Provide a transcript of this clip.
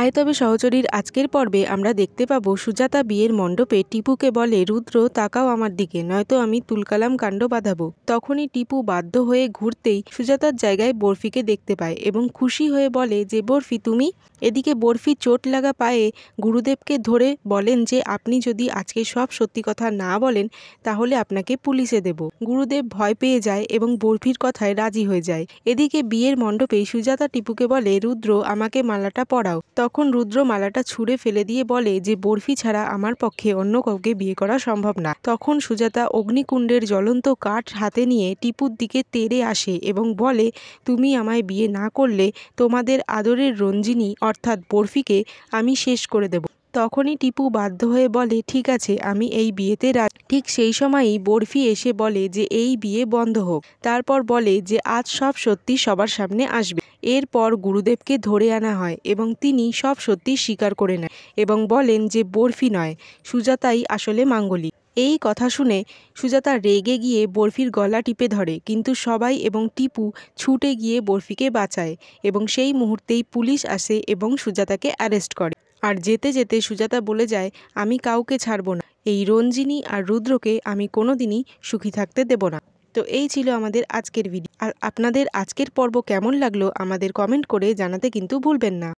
আয় তবে সহচরীর আজকের পর্বে আমরা দেখতে পাবো সুজাতা বিয়ের মণ্ডপে টিপুকে বলে রুদ্র তাকাও আমার দিকে নয়তো আমি তুলকালাম কাণ্ড বাঁধাবো তখনই টিপু বাধ্য হয়ে ঘুরতেই সুজাতার জায়গায় বরফিকে দেখতে পায় এবং খুশি হয়ে বলে যে বরফি তুমি এদিকে বরফি চোট লাগা পায়ে গুরুদেবকে ধরে বলেন যে আপনি যদি আজকে সব সত্যি কথা না বলেন তাহলে আপনাকে পুলিশে দেব গুরুদেব ভয় পেয়ে যায় এবং বরফির কথায় রাজি হয়ে যায় এদিকে বিয়ের মণ্ডপে সুজাতা টিপুকে বলে রুদ্র আমাকে মালাটা পড়াও তখন রুদ্র মালাটা ছুঁড়ে ফেলে দিয়ে বলে যে বরফি ছাড়া আমার পক্ষে অন্য কাউকে বিয়ে করা সম্ভব না তখন সুজাতা অগ্নিকুণ্ডের জ্বলন্ত কাঠ হাতে নিয়ে টিপুর দিকে তেরে আসে এবং বলে তুমি আমায় বিয়ে না করলে তোমাদের আদরের রঞ্জিনী অর্থাৎ বরফিকে আমি শেষ করে দেব তখনই টিপু বাধ্য হয়ে বলে ঠিক আছে আমি এই বিয়েতে রাজ ঠিক সেই সময়ই বরফি এসে বলে যে এই বিয়ে বন্ধ হোক তারপর বলে যে আজ সব সত্যি সবার সামনে আসবে এরপর গুরুদেবকে ধরে আনা হয় এবং তিনি সব সত্যি স্বীকার করে নেয় এবং বলেন যে বরফি নয় সুজাতাই আসলে মাঙ্গলিক এই কথা শুনে সুজাতা রেগে গিয়ে বরফির গলা টিপে ধরে কিন্তু সবাই এবং টিপু ছুটে গিয়ে বরফিকে বাঁচায় এবং সেই মুহূর্তেই পুলিশ আসে এবং সুজাতাকে অ্যারেস্ট করে আর যেতে যেতে সুজাতা বলে যায় আমি কাউকে ছাড়ব না এই রঞ্জিনী আর রুদ্রকে আমি কোনো দিনই সুখী থাকতে দেব না তো এই ছিল আমাদের আজকের ভিডিও আর আপনাদের আজকের পর্ব কেমন লাগলো আমাদের কমেন্ট করে জানাতে কিন্তু ভুলবেন না